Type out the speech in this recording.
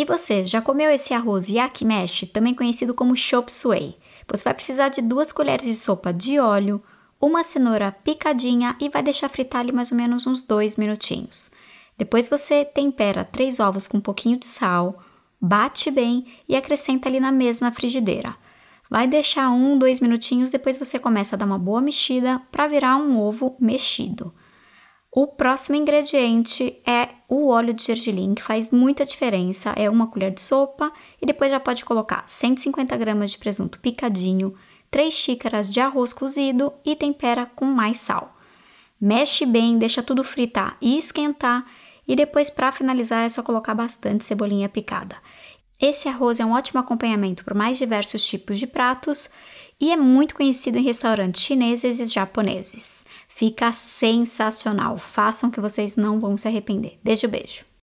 E você, já comeu esse arroz yakimesh, também conhecido como chop suey? Você vai precisar de duas colheres de sopa de óleo, uma cenoura picadinha e vai deixar fritar ali mais ou menos uns dois minutinhos. Depois você tempera três ovos com um pouquinho de sal, bate bem e acrescenta ali na mesma frigideira. Vai deixar um, dois minutinhos, depois você começa a dar uma boa mexida para virar um ovo mexido. O próximo ingrediente é o óleo de gergelim, que faz muita diferença. É uma colher de sopa e depois já pode colocar 150 gramas de presunto picadinho, 3 xícaras de arroz cozido e tempera com mais sal. Mexe bem, deixa tudo fritar e esquentar e depois para finalizar é só colocar bastante cebolinha picada. Esse arroz é um ótimo acompanhamento para mais diversos tipos de pratos e é muito conhecido em restaurantes chineses e japoneses. Fica sensacional. Façam que vocês não vão se arrepender. Beijo, beijo.